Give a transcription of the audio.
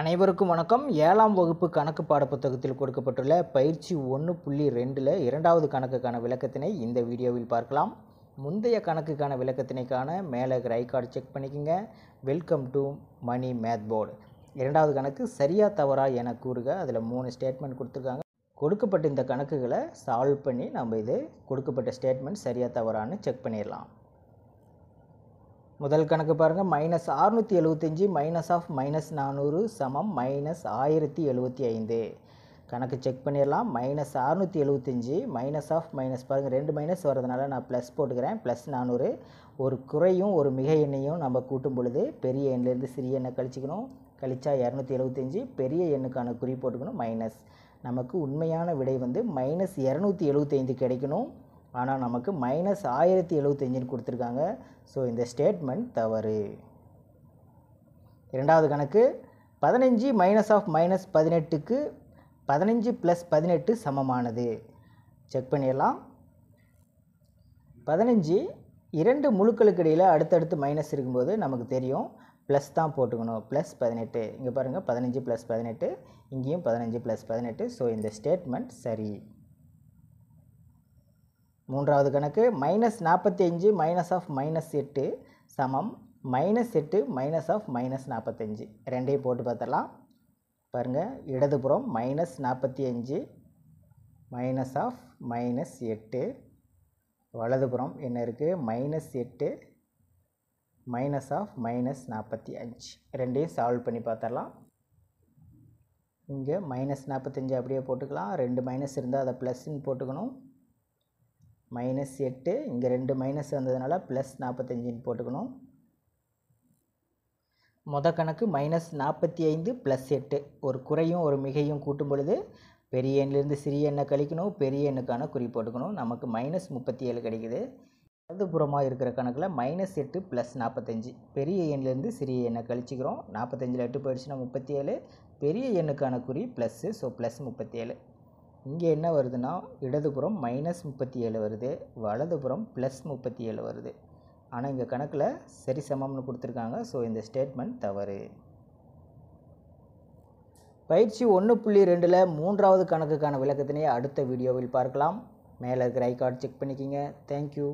அனைவருக்கும் வணக்கம் ஏழாம் வகுப்பு கணக்கு பாட புத்தகத்தில் கொடுக்கப்பட்டுள்ள பயிற்சி ஒன்று புள்ளி ரெண்டில் இரண்டாவது கணக்குக்கான விளக்கத்தினை இந்த வீடியோவில் பார்க்கலாம் முந்தைய கணக்குக்கான விளக்கத்தினைக்கான மேலே கார்டு செக் பண்ணிக்கோங்க welcome to money math board இரண்டாவது கணக்கு சரியா தவறா என கூறுக அதில் மூணு ஸ்டேட்மெண்ட் கொடுத்துருக்காங்க கொடுக்கப்பட்ட இந்த கணக்குகளை சால்வ் பண்ணி நம்ம இது கொடுக்கப்பட்ட ஸ்டேட்மெண்ட் சரியா தவறான்னு செக் பண்ணிடலாம் முதல் கணக்கு பாருங்கள் மைனஸ் அறுநூற்றி எழுபத்தஞ்சி மைனஸ் ஆஃப் மைனஸ் நானூறு சமம் மைனஸ் ஆயிரத்தி எழுபத்தி ஐந்து கணக்கு செக் பண்ணிடலாம் மைனஸ் அறுநூற்றி எழுவத்தஞ்சி மைனஸ் ஆஃப் மைனஸ் பாருங்கள் ரெண்டு மைனஸ் வர்றதுனால நான் ப்ளஸ் போட்டுக்கிறேன் ப்ளஸ் நானூறு ஒரு குறையும் ஒரு மிக எண்ணையும் நம்ம கூட்டும் பொழுது பெரிய எண்ணிலேருந்து சிறிய எண்ணை கழிச்சிக்கணும் கழிச்சா இரநூத்தி எழுவத்தஞ்சி பெரிய எண்ணுக்கான குறி போட்டுக்கணும் மைனஸ் நமக்கு உண்மையான விடை வந்து மைனஸ் இரநூத்தி எழுபத்தைந்து கிடைக்கணும் ஆனால் நமக்கு மைனஸ் ஆயிரத்தி எழுபத்தஞ்சின்னு கொடுத்துருக்காங்க ஸோ இந்த ஸ்டேட்மெண்ட் தவறு இரண்டாவது கணக்கு பதினஞ்சு மைனஸ் ஆஃப் மைனஸ் பதினெட்டுக்கு பதினஞ்சு ப்ளஸ் பதினெட்டு சமமானது செக் பண்ணிடலாம் பதினஞ்சு இரண்டு முழுக்களுக்கு இடையில் அடுத்தடுத்து மைனஸ் இருக்கும்போது நமக்கு தெரியும் ப்ளஸ் தான் போட்டுக்கணும் ப்ளஸ் பதினெட்டு இங்கே பாருங்கள் பதினஞ்சு ப்ளஸ் பதினெட்டு இங்கேயும் பதினஞ்சு ப்ளஸ் பதினெட்டு ஸோ இந்த ஸ்டேட்மெண்ட் சரி மூன்றாவது கணக்கு மைனஸ் நாற்பத்தி அஞ்சு மைனஸ் ஆஃப் மைனஸ் எட்டு சமம் மைனஸ் எட்டு மைனஸ் ஆஃப் மைனஸ் நாற்பத்தஞ்சு ரெண்டையும் போட்டு பார்த்துடலாம் பாருங்கள் இடதுபுறம் மைனஸ் நாற்பத்தி அஞ்சு மைனஸ் ஆஃப் மைனஸ் எட்டு வலதுபுறம் என்ன இருக்குது மைனஸ் எட்டு மைனஸ் ஆஃப் மைனஸ் நாற்பத்தி அஞ்சு ரெண்டையும் சால்வ் பண்ணி பார்த்துடலாம் இங்கே மைனஸ் நாற்பத்தஞ்சு அப்படியே போட்டுக்கலாம் ரெண்டு மைனஸ் இருந்தால் அதை ப்ளஸ்ன்னு போட்டுக்கணும் மைனஸ் எட்டு இங்கே ரெண்டு மைனஸ் வந்ததுனால ப்ளஸ் நாற்பத்தஞ்சின்னு போட்டுக்கணும் மொத கணக்கு மைனஸ் நாற்பத்தி ஐந்து ப்ளஸ் எட்டு ஒரு குறையும் ஒரு மிகையும் கூட்டும் பொழுது பெரிய எண்ணிலேருந்து சிறிய எண்ணை கழிக்கணும் பெரிய எண்ணுக்கான குறி போட்டுக்கணும் நமக்கு மைனஸ் முப்பத்தி ஏழு கிடைக்குது வலதுபுறமாக இருக்கிற கணக்கில் மைனஸ் எட்டு ப்ளஸ் நாற்பத்தஞ்சு பெரிய எண்ணிலேருந்து சிறிய எண்ணை கழிச்சிக்கிறோம் நாற்பத்தஞ்சில் எட்டு போயிடுச்சுன்னா முப்பத்தி ஏழு பெரிய எண்ணுக்கான குறி ப்ளஸ்ஸு ஸோ ப்ளஸ் முப்பத்தி ஏழு இங்கே என்ன வருதுன்னா இடதுபுறம் மைனஸ் முப்பத்தி ஏழு வருது வலதுபுறம் ப்ளஸ் முப்பத்தி ஏழு வருது ஆனால் இங்கே கணக்கில் சரி சமம்னு கொடுத்துருக்காங்க ஸோ இந்த ஸ்டேட்மெண்ட் தவறு பயிற்சி ஒன்று புள்ளி ரெண்டில் மூன்றாவது கணக்குக்கான விளக்கத்தினை அடுத்த வீடியோவில் பார்க்கலாம் மேலே இருக்கிற ஐ கார்டு செக் பண்ணிக்கிங்க தேங்க்யூ